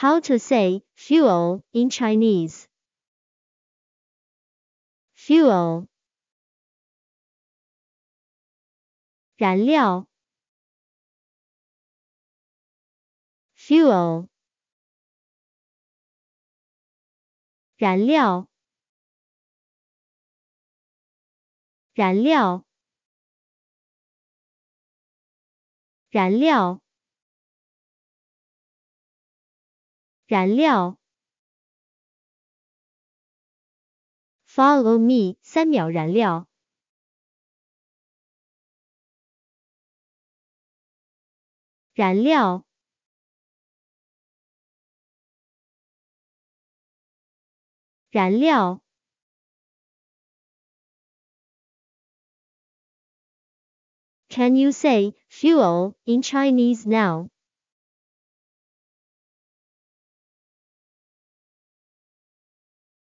How to say fuel in Chinese. Fuel. 燃料 fuel 燃料燃料燃料燃料。Follow me，三秒燃料。燃料。燃料。Can you say fuel in Chinese now?